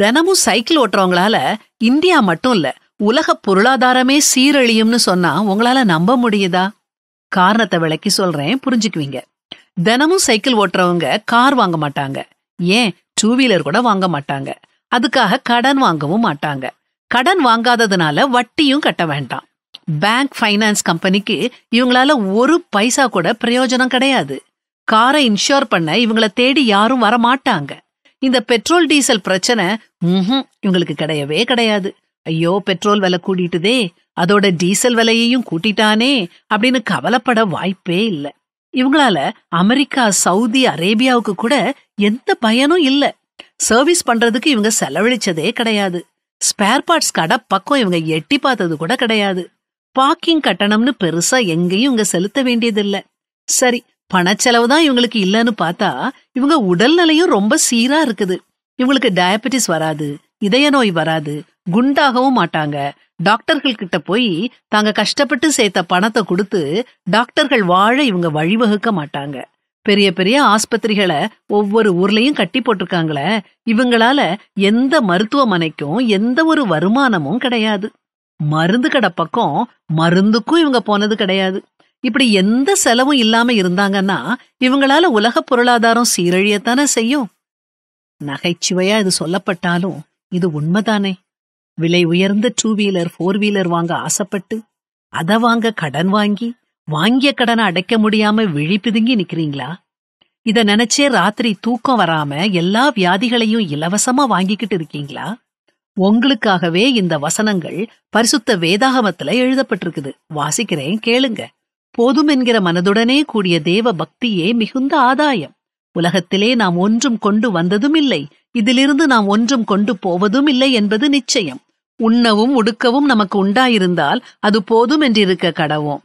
தினமும் cycle ஓட்டுறவங்களால India மட்டும் இல்ல உலக பொருளாதாரமே சீரழியும்னு சொன்னா உங்களால நம்ப முடியுதா காரணத்தை விளக்கி சொல்றேன் புரிஞ்சுக்குவீங்க தினமும் சைக்கிள் ஓட்டுறவங்க கார் வாங்க மாட்டாங்க ஏன் டூ வீலர் கூட வாங்க மாட்டாங்க அதுக்காக கடன் வாங்கவும் மாட்டாங்க கடன் வாங்காததுனால வட்டியும் கட்ட வேண்டாம் பேங்க் ஃபைனான்ஸ் கம்பெனிக்கு இவங்களால ஒரு பைசா கூட பிரயோஜனம் கிடையாது காரை இன்ஷூர் பண்ண இவங்கள தேடி யாரும் வர மாட்டாங்க இந்த பெட்ரோல் டீசல் பிரச்சனை ம் இவங்களுக்கு கிடையவே கிடையாது ஐயோ பெட்ரோல் விலை கூட்டிட்டுதே அதோட டீசல் விலையையும் கூட்டிட்டானே அப்படின்னு கவலைப்பட வாய்ப்பே இல்லை இவங்களால அமெரிக்கா சவுதி அரேபியாவுக்கு கூட எந்த பயனும் இல்ல சர்வீஸ் பண்றதுக்கு இவங்க செலவழிச்சதே கிடையாது ஸ்பேர் பார்ட்ஸ் கடை பக்கம் இவங்க எட்டி பார்த்தது கூட கிடையாது பார்க்கிங் கட்டணம்னு பெருசா எங்கேயும் இவங்க செலுத்த வேண்டியதில்லை சரி பணச்செலவு தான் இவங்களுக்கு இல்லைன்னு பார்த்தா இவங்க உடல்நிலையும் ரொம்ப சீரா இருக்குது இவங்களுக்கு டயபெட்டிஸ் வராது இதய நோய் வராது குண்டாகவும் மாட்டாங்க டாக்டர்கள் கிட்ட போய் தாங்க கஷ்டப்பட்டு சேர்த்த பணத்தை கொடுத்து டாக்டர்கள் வாழ இவங்க வழிவகுக்க மாட்டாங்க பெரிய பெரிய ஆஸ்பத்திரிகளை ஒவ்வொரு ஊர்லயும் கட்டி போட்டிருக்காங்களே இவங்களால எந்த மருத்துவமனைக்கும் எந்த ஒரு வருமானமும் கிடையாது மருந்து கடை பக்கம் மருந்துக்கும் இவங்க போனது கிடையாது இப்படி எந்த செலவும் இல்லாம இருந்தாங்கன்னா இவங்களால உலக பொருளாதாரம் சீரழியத்தானே செய்யும் நகைச்சுவையா இது சொல்லப்பட்டாலும் இது உண்மைதானே விலை உயர்ந்த டூ வீலர் ஃபோர் வீலர் வாங்க ஆசைப்பட்டு அதை வாங்க கடன் வாங்கி வாங்கிய கடனை அடைக்க முடியாம விழி பிதுங்கி நிக்கிறீங்களா இத நினைச்சே ராத்திரி தூக்கம் வராம எல்லா வியாதிகளையும் இலவசமா வாங்கிக்கிட்டு இருக்கீங்களா உங்களுக்காகவே இந்த வசனங்கள் பரிசுத்த வேதாகமத்துல எழுதப்பட்டிருக்குது வாசிக்கிறேன் கேளுங்க போதும் என்கிற மனதுடனே கூடிய தேவ பக்தியே மிகுந்த ஆதாயம் உலகத்திலே நாம் ஒன்றும் கொண்டு வந்ததும் இல்லை இதிலிருந்து நாம் ஒன்றும் கொண்டு போவதும் இல்லை என்பது நிச்சயம் உண்ணவும் உடுக்கவும் நமக்கு உண்டாயிருந்தால் அது போதும் என்றிருக்க கடவோம்